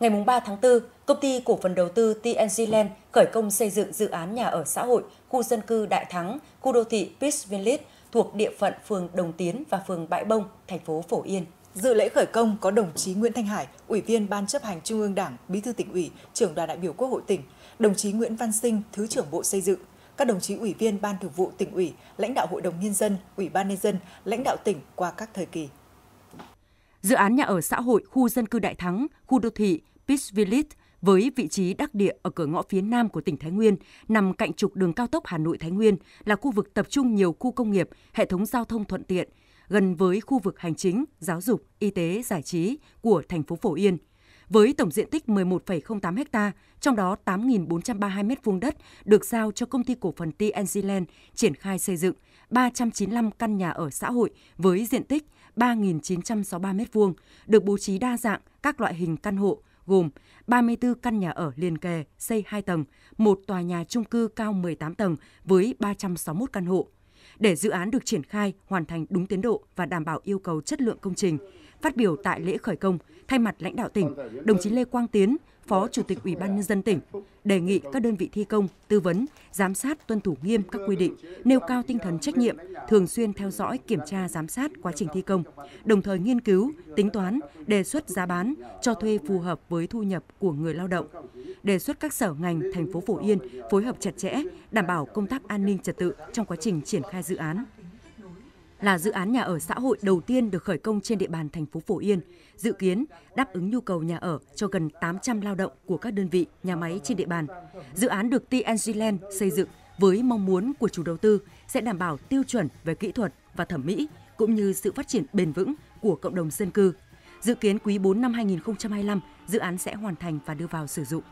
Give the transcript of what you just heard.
Ngày 3 tháng 4, công ty cổ phần đầu tư TNC Land khởi công xây dựng dự án nhà ở xã hội khu dân cư Đại Thắng, khu đô thị Peace Village thuộc địa phận phường Đồng Tiến và phường Bãi Bông, thành phố Phổ Yên. Dự lễ khởi công có đồng chí Nguyễn Thanh Hải, Ủy viên Ban chấp hành Trung ương Đảng, Bí thư tỉnh ủy, trưởng đoàn đại biểu Quốc hội tỉnh, đồng chí Nguyễn Văn Sinh, Thứ trưởng Bộ Xây dựng, các đồng chí ủy viên Ban thường vụ tỉnh ủy, lãnh đạo Hội đồng Nhân dân, Ủy ban Nhân dân, lãnh đạo tỉnh qua các thời kỳ. Dự án nhà ở xã hội khu dân cư Đại Thắng, khu đô thị Peace Village với vị trí đắc địa ở cửa ngõ phía nam của tỉnh Thái Nguyên, nằm cạnh trục đường cao tốc Hà Nội Thái Nguyên, là khu vực tập trung nhiều khu công nghiệp, hệ thống giao thông thuận tiện, gần với khu vực hành chính, giáo dục, y tế, giải trí của thành phố Phổ Yên. Với tổng diện tích 11,08 ha, trong đó 8.432 m2 đất được giao cho công ty cổ phần TNC Land triển khai xây dựng 395 căn nhà ở xã hội với diện tích 3.963 m2, được bố trí đa dạng các loại hình căn hộ gồm 34 căn nhà ở liền kề xây 2 tầng, một tòa nhà chung cư cao 18 tầng với 361 căn hộ, để dự án được triển khai, hoàn thành đúng tiến độ và đảm bảo yêu cầu chất lượng công trình. Phát biểu tại lễ khởi công, thay mặt lãnh đạo tỉnh, đồng chí Lê Quang Tiến, Phó Chủ tịch Ủy ban nhân dân tỉnh đề nghị các đơn vị thi công, tư vấn, giám sát tuân thủ nghiêm các quy định, nêu cao tinh thần trách nhiệm, thường xuyên theo dõi, kiểm tra giám sát quá trình thi công, đồng thời nghiên cứu, tính toán, đề xuất giá bán cho thuê phù hợp với thu nhập của người lao động đề xuất các sở ngành thành phố Phổ Yên phối hợp chặt chẽ, đảm bảo công tác an ninh trật tự trong quá trình triển khai dự án. Là dự án nhà ở xã hội đầu tiên được khởi công trên địa bàn thành phố Phổ Yên, dự kiến đáp ứng nhu cầu nhà ở cho gần 800 lao động của các đơn vị, nhà máy trên địa bàn. Dự án được TNG Land xây dựng với mong muốn của chủ đầu tư sẽ đảm bảo tiêu chuẩn về kỹ thuật và thẩm mỹ cũng như sự phát triển bền vững của cộng đồng dân cư. Dự kiến quý 4 năm 2025, dự án sẽ hoàn thành và đưa vào sử dụng.